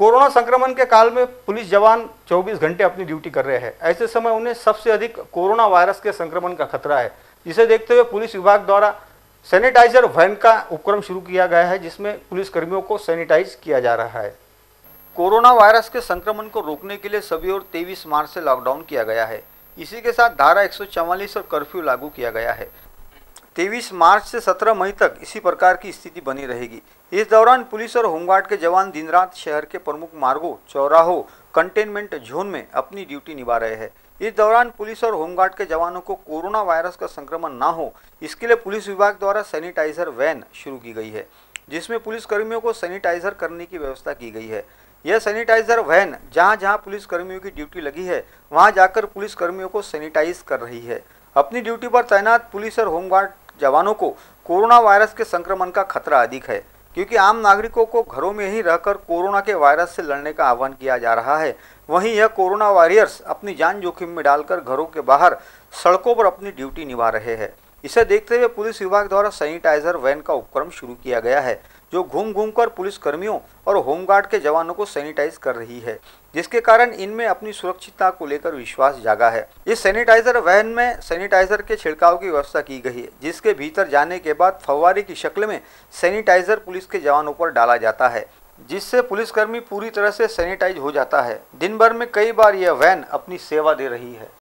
corona संक्रमण के काल में पुलिस जवान 24 घंटे अपनी ड्यूटी कर रहे हैं ऐसे समय उन्हें सबसे अधिक कोरोना वायरस के संक्रमण का खतरा है जिसे देखते हुए पुलिस विभाग द्वारा सैनिटाइजर वैन का उपक्रम शुरू किया गया है जिसमें पुलिस कर्मियों को सैनिटाइज किया जा रहा है कोरोना वायरस के संक्रमण को रोकने के लिए सभी और तेईस मार्च से लॉकडाउन किया गया है इसी के साथ धारा एक और कर्फ्यू लागू किया गया है तेईस मार्च से सत्रह मई तक इसी प्रकार की स्थिति बनी रहेगी इस दौरान पुलिस और होमगार्ड के जवान दिन रात शहर के प्रमुख मार्गों चौराहों कंटेनमेंट जोन में अपनी ड्यूटी निभा रहे हैं इस दौरान पुलिस और होमगार्ड के जवानों को कोरोना वायरस का संक्रमण ना हो इसके लिए पुलिस विभाग द्वारा सैनिटाइजर वैन शुरू की गई है जिसमें पुलिसकर्मियों को सैनिटाइजर करने की व्यवस्था की गई है यह सैनिटाइजर वैन जहां जहां पुलिसकर्मियों की ड्यूटी लगी है वहां जाकर पुलिसकर्मियों को सैनिटाइज कर रही है अपनी ड्यूटी पर तैनात पुलिस और होमगार्ड जवानों को कोरोना वायरस के संक्रमण का खतरा अधिक है क्योंकि आम नागरिकों को घरों में ही रहकर कोरोना के वायरस से लड़ने का आह्वान किया जा रहा है वहीं यह कोरोना वॉरियर्स अपनी जान जोखिम में डालकर घरों के बाहर सड़कों पर अपनी ड्यूटी निभा रहे हैं इसे देखते हुए पुलिस विभाग द्वारा सैनिटाइजर वैन का उपक्रम शुरू किया गया है जो घूम घूम कर पुलिस कर्मियों और होमगार्ड के जवानों को सैनिटाइज कर रही है जिसके कारण इनमें अपनी सुरक्षितता को लेकर विश्वास जागा है इस सैनिटाइजर वहन में सैनिटाइजर के छिड़काव की व्यवस्था की गई है जिसके भीतर जाने के बाद फवारी की शक्ल में सैनिटाइजर पुलिस के जवानों पर डाला जाता है जिससे पुलिसकर्मी पूरी तरह से सैनिटाइज हो जाता है दिन भर में कई बार यह वैन अपनी सेवा दे रही है